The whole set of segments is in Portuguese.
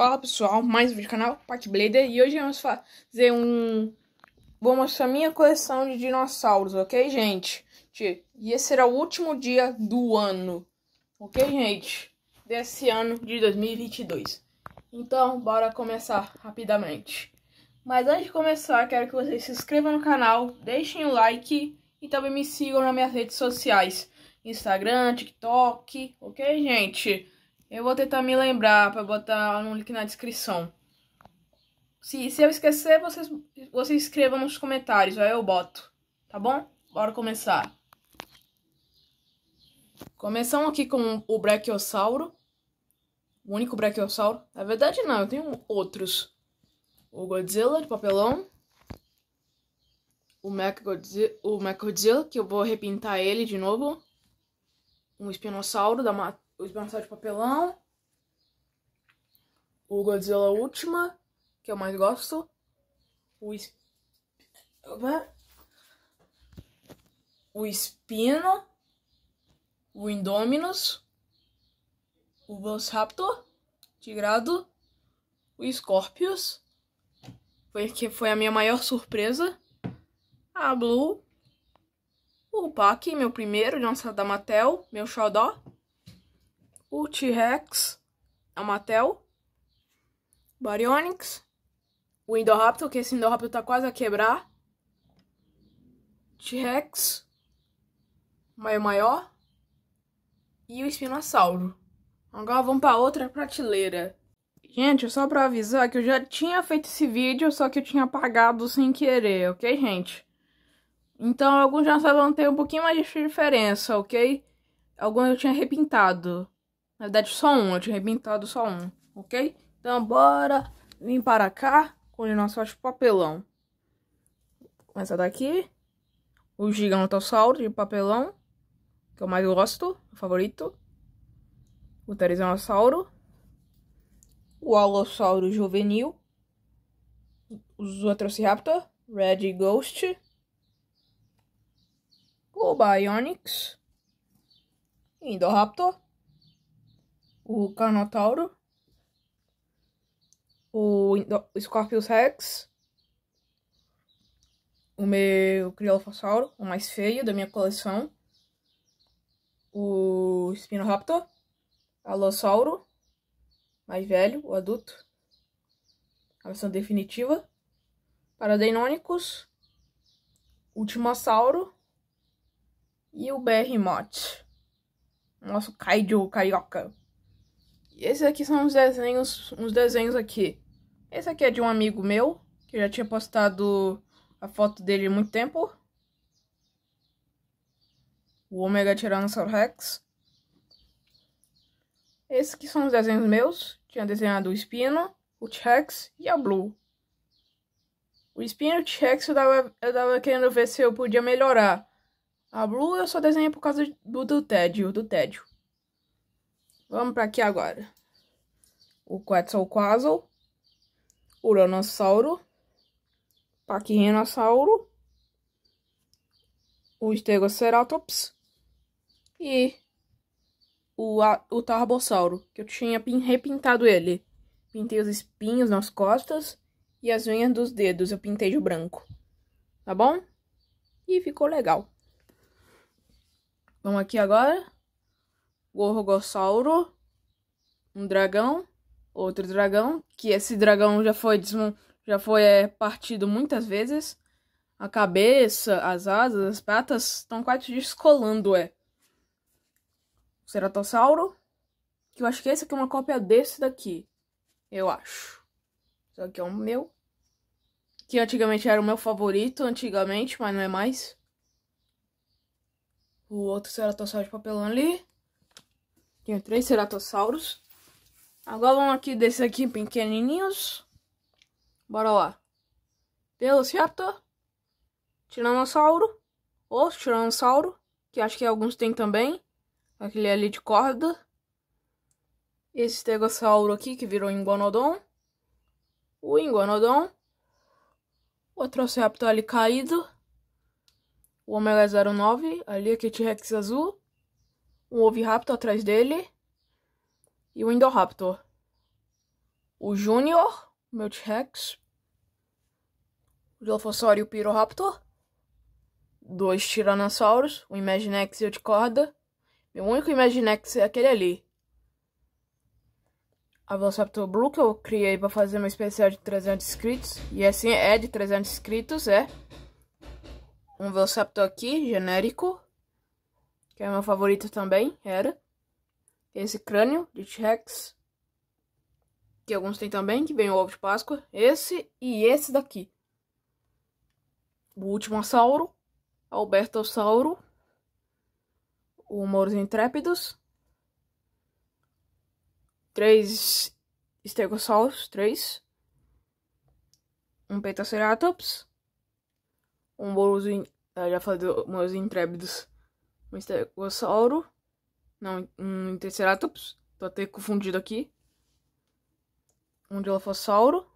Fala pessoal, mais um vídeo do canal Pat Blader e hoje vamos fazer um. Vou mostrar minha coleção de dinossauros, ok, gente? E esse será o último dia do ano, ok, gente? Desse ano de 2022. Então, bora começar rapidamente. Mas antes de começar, quero que vocês se inscrevam no canal, deixem o um like e também me sigam nas minhas redes sociais: Instagram, TikTok, ok, gente? Eu vou tentar me lembrar para botar um link na descrição. Se, se eu esquecer, vocês, vocês escrevam nos comentários, aí eu boto. Tá bom? Bora começar. Começamos aqui com o Brachiosauro. O único Brachiosauro. Na verdade, não, eu tenho outros. O Godzilla de papelão. O Mac o Mac Godzilla que eu vou repintar ele de novo. Um espinossauro da, o Esbrançal de Papelão, o Godzilla Última, que eu mais gosto, o, o Espino, o Indominus, o Velociraptor, Tigrado, o Scorpius, porque foi a minha maior surpresa, a Blue, o Pac, meu primeiro, de lançado da Mattel, meu xodó, o T-Rex, a Mattel, Baryonyx, o Indoraptor, que esse Indoraptor tá quase a quebrar, T-Rex, o Maior e o Espinossauro. Agora vamos para outra prateleira. Gente, só para avisar que eu já tinha feito esse vídeo, só que eu tinha apagado sem querer, ok, gente? Então, alguns já sabem ter um pouquinho mais de diferença, ok? Alguns eu tinha repintado. Na verdade, só um. Eu tinha arrebentado só um, ok? Então, bora vir para cá com os de papelão. Essa daqui. O gigantossauro de papelão. Que eu mais gosto, favorito. O pterizanossauro. O alossauro juvenil. O Zotrociraptor. Red Ghost. O Bionics. Indoraptor o Carnotauro, o Scorpius Rex, o meu Criolofossauro, o mais feio da minha coleção, o Spinoraptor, Alossauro, mais velho, o adulto, a versão definitiva, Paradenonicus, Ultimossauro e o BR Mote, nosso Kaiju carioca esses aqui são uns desenhos, uns desenhos aqui. Esse aqui é de um amigo meu, que já tinha postado a foto dele há muito tempo. O Omega Tyrannosaurus Rex. Esses aqui são os desenhos meus. Tinha desenhado o Espino, o T-Rex e a Blue. O Espino e o T-Rex eu tava, eu tava querendo ver se eu podia melhorar. A Blue eu só desenhei por causa do, do tédio, do tédio. Vamos para aqui agora. O Quetzalcoatl, Uranossauro, Paquirrinossauro, o Stegoceratops e o, o Tarbossauro, que eu tinha repintado ele. Pintei os espinhos nas costas e as unhas dos dedos, eu pintei de branco. Tá bom? E ficou legal. Vamos aqui agora. Gorgossauro, um dragão, outro dragão, que esse dragão já foi, já foi é, partido muitas vezes. A cabeça, as asas, as patas estão quase descolando, é. O ceratossauro, que eu acho que esse aqui é uma cópia desse daqui, eu acho. Isso aqui é um meu, que antigamente era o meu favorito, antigamente, mas não é mais. O outro ceratossauro de papelão ali. Tinha três ceratossauros. Agora vamos aqui desses aqui pequenininhos. Bora lá. Pelo certo. Tiranossauro. Ou tiranossauro. Que acho que alguns tem também. Aquele ali de corda. Esse estegossauro aqui que virou Ingonodon. O Ingonodon. O Troceraptor ali caído. O Omega 09. Ali aquele T-Rex azul um Oviraptor atrás dele e o Indoraptor. O Júnior, meu T-Rex, o Dilophosauro e o Pyroraptor, dois Tiranossauros, o Imaginex e o corda Meu único Imaginex é aquele ali. A Velociraptor Blue que eu criei para fazer uma especial de 300 inscritos. E assim é de 300 inscritos, é. Um Velociraptor aqui, genérico que é meu favorito também, era. esse crânio de T-Rex, que alguns tem também, que vem o ovo de Páscoa. Esse e esse daqui. O Ultimasauro, Albertossauro, o Mouros Intrépidos, três Stegosaurus, três, um Petaceratops, um Moros... Ah, já falei do Moros Intrépidos um estegossauro. Não, um triceratops. Tô até confundido aqui. Um dilofossauro.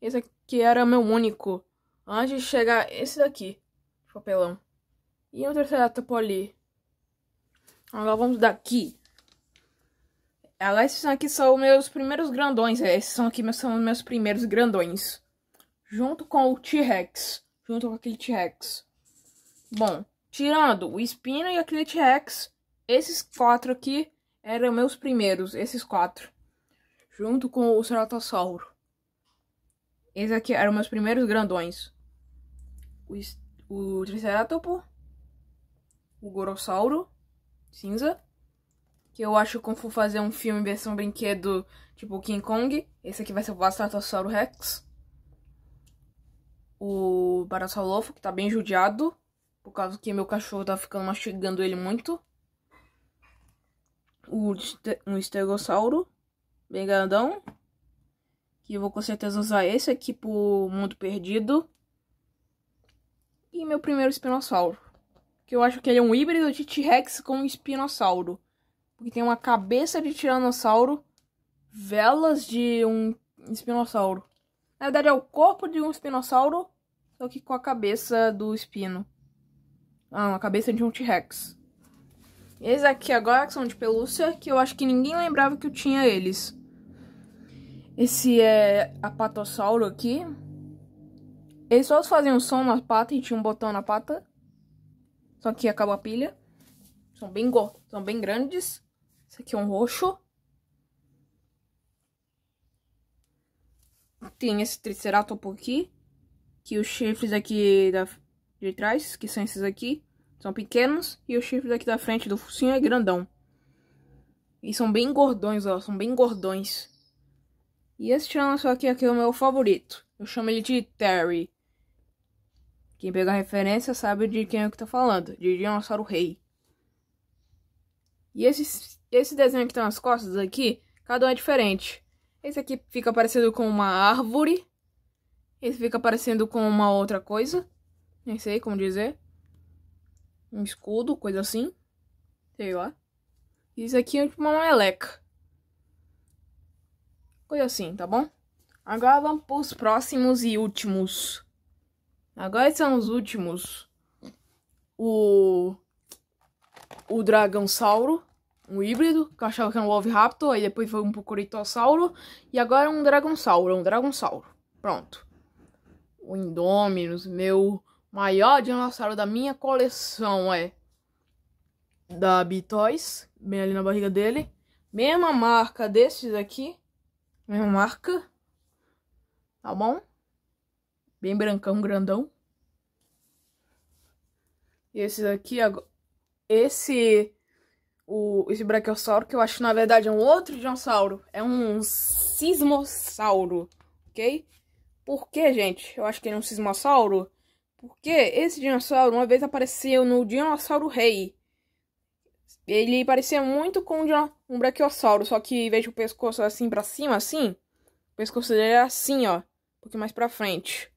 Esse aqui era meu único. Antes de chegar esse daqui. Papelão. E um triceratops ali. Agora vamos daqui. Agora ah, esses aqui são meus primeiros grandões. É, esses são aqui são meus primeiros grandões. Junto com o T-Rex. Junto com aquele T-Rex. Bom, Tirando o Espino e a Clit Rex, esses quatro aqui eram meus primeiros, esses quatro. Junto com o Ceratossauro. Esses aqui eram meus primeiros grandões. O, o Triceratopo, o Gorossauro, cinza, que eu acho como for fazer um filme versão brinquedo tipo King Kong. Esse aqui vai ser o Bastratossauro Rex. O Barassolopho, que tá bem judiado. Por causa que meu cachorro tá ficando mastigando ele muito. O, um estegossauro. Bem grandão. Que eu vou com certeza usar esse aqui pro mundo perdido. E meu primeiro espinossauro. Que eu acho que ele é um híbrido de T-Rex com um espinossauro. Porque tem uma cabeça de tiranossauro. Velas de um espinossauro. Na verdade é o corpo de um espinossauro. Só que com a cabeça do espino. Ah, a cabeça de um T-Rex. Esses aqui agora que são de pelúcia, que eu acho que ninguém lembrava que eu tinha eles. Esse é a patossauro aqui. Eles só faziam som na pata e tinha um botão na pata. Só que acabou a pilha. São bem, são bem grandes. Esse aqui é um roxo. Tem esse triceratopo aqui. Que os chifres aqui da de trás, que são esses aqui, são pequenos, e o chifre daqui da frente do focinho é grandão. E são bem gordões, ó, são bem gordões. E esse Tiranossauro aqui, aqui é o meu favorito. Eu chamo ele de Terry. Quem pegar referência sabe de quem é que tá falando, de Dinossauro Rei. E esse, esse desenho que tá nas costas aqui, cada um é diferente. Esse aqui fica parecendo com uma árvore. Esse fica parecendo com uma outra coisa. Nem sei como dizer. Um escudo, coisa assim. Sei lá. Isso aqui é tipo uma meleca. Coisa assim, tá bom? Agora vamos para os próximos e últimos. Agora são os últimos. O. O Dragão Sauro. Um híbrido, que eu achava que era um raptor aí depois foi um Procuritossauro. E agora um sauro um sauro Pronto. O Indominus, meu maior dinossauro da minha coleção é da Bitoys, bem ali na barriga dele. Mesma marca desses aqui, mesma marca, tá bom? Bem brancão, grandão. E esses aqui, esse, o, esse brachiossauro que eu acho que na verdade é um outro dinossauro, é um sismossauro, ok? Por que, gente? Eu acho que ele é um sismossauro porque esse dinossauro uma vez apareceu no Dinossauro Rei. Ele parecia muito com um braquiossauro, só que vejo o pescoço assim para cima, assim, o pescoço dele era assim, ó, um pouquinho mais para frente.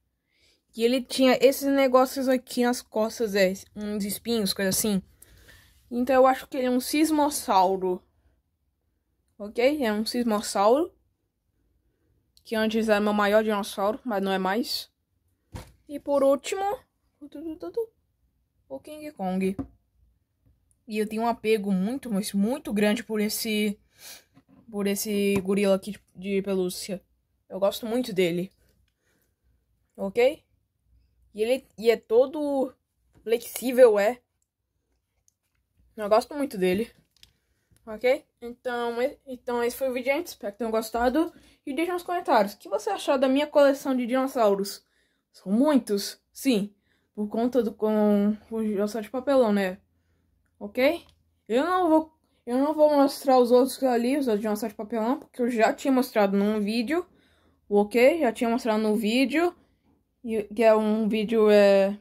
E ele tinha esses negócios aqui nas costas, é, uns espinhos, coisa assim. Então eu acho que ele é um sismossauro. Ok? É um sismossauro. Que antes era o meu maior dinossauro, mas não é mais. E por último, o King Kong. E eu tenho um apego muito, mas muito grande por esse por esse gorila aqui de pelúcia. Eu gosto muito dele. OK? E ele e é todo flexível, é. Eu gosto muito dele. Ok? Então, então esse foi o vídeo, gente. Espero que tenham gostado. E deixe nos comentários o que você achou da minha coleção de dinossauros. São muitos, sim. Por conta do com o só de papelão, né? Ok? Eu não vou eu não vou mostrar os outros ali, os outros de de papelão, porque eu já tinha mostrado num vídeo. Ok? Já tinha mostrado no vídeo. Que é um vídeo é,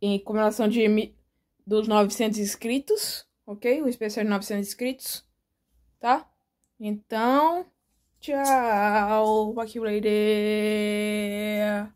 em comemoração de, dos 900 inscritos, ok? O especial de 900 inscritos, tá? Então, Ciao, wacky lady.